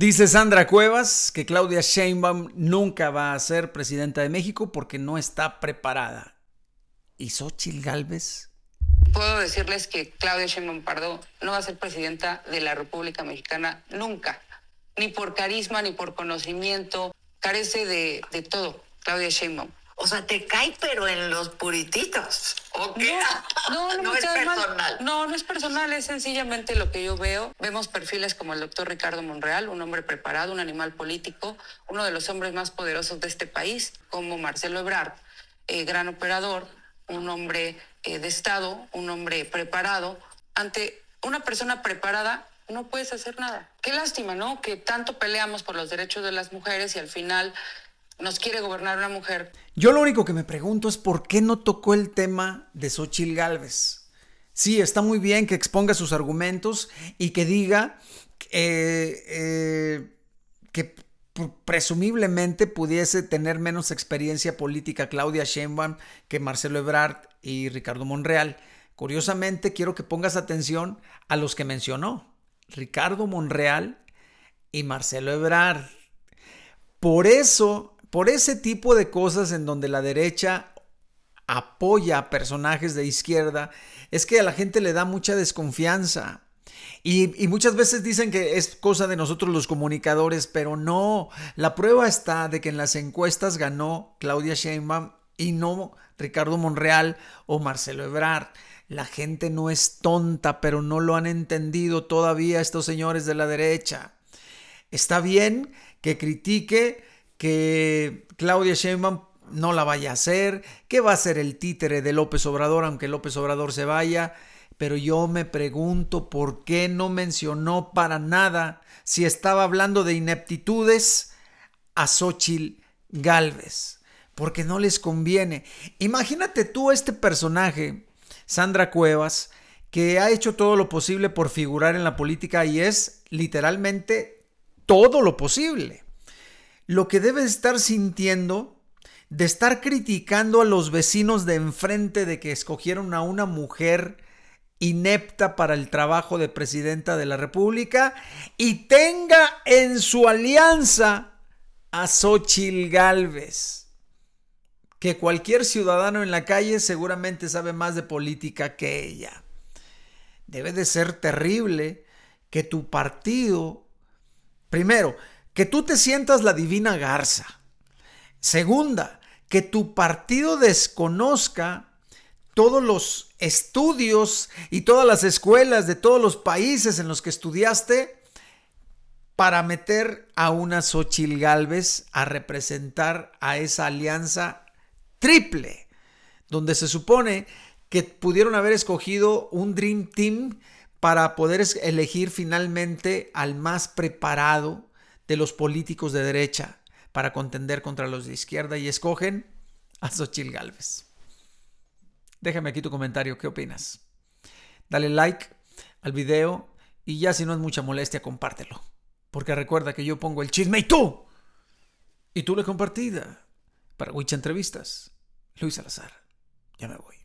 Dice Sandra Cuevas que Claudia Sheinbaum nunca va a ser presidenta de México porque no está preparada. ¿Y Xochitl Galvez? Puedo decirles que Claudia Sheinbaum Pardo no va a ser presidenta de la República Mexicana nunca, ni por carisma ni por conocimiento, carece de, de todo Claudia Sheinbaum. O sea, te cae, pero en los purititos. ¿O qué? No, no, es personal. No, no es personal, es sencillamente lo que yo veo. Vemos perfiles como el doctor Ricardo Monreal, un hombre preparado, un animal político, uno de los hombres más poderosos de este país, como Marcelo Ebrard, eh, gran operador, un hombre eh, de Estado, un hombre preparado. Ante una persona preparada, no puedes hacer nada. Qué lástima, ¿no? Que tanto peleamos por los derechos de las mujeres y al final nos quiere gobernar una mujer. Yo lo único que me pregunto es por qué no tocó el tema de Xochil Gálvez. Sí, está muy bien que exponga sus argumentos y que diga que eh, presumiblemente pudiese tener menos experiencia política Claudia Sheinbaum que Marcelo Ebrard y Ricardo Monreal. Curiosamente, quiero que pongas atención a los que mencionó, Ricardo Monreal y Marcelo Ebrard. Por eso por ese tipo de cosas en donde la derecha apoya a personajes de izquierda, es que a la gente le da mucha desconfianza. Y, muchas veces dicen que es cosa de nosotros los comunicadores, pero no. La prueba está de que en las encuestas ganó Claudia Sheinbaum y no Ricardo Monreal o Marcelo Ebrard. La gente no es tonta, pero no lo han entendido todavía estos señores de la derecha. Está bien que critique que Claudia Sheinbaum no la vaya a hacer, que va a ser el títere de López Obrador, aunque López Obrador se vaya. Pero yo me pregunto por qué no mencionó para nada, si estaba hablando de ineptitudes, a Xochitl Galvez. Porque no les conviene. Imagínate tú este personaje, Sandra Cuevas, que ha hecho todo lo posible por figurar en la política y es literalmente todo lo posible lo que debe estar sintiendo de estar criticando a los vecinos de enfrente de que escogieron a una mujer inepta para el trabajo de presidenta de la República y tenga en su alianza a Xochil Gálvez, que cualquier ciudadano en la calle seguramente sabe más de política que ella. Debe de ser terrible que tu partido, primero, que tú te sientas la divina garza. Segunda, que tu partido desconozca todos los estudios y todas las escuelas de todos los países en los que estudiaste para meter a una Xochil Gálvez a representar a esa alianza triple, donde se supone que pudieron haber escogido un Dream Team para poder elegir finalmente al más preparado de los políticos de derecha para contender contra los de izquierda y escogen a Xochitl Galvez Déjame aquí tu comentario, ¿qué opinas? Dale like al video y ya si no es mucha molestia, compártelo. Porque recuerda que yo pongo el chisme y tú. Y tú le compartida. Para Wicha Entrevistas, Luis Salazar. Ya me voy.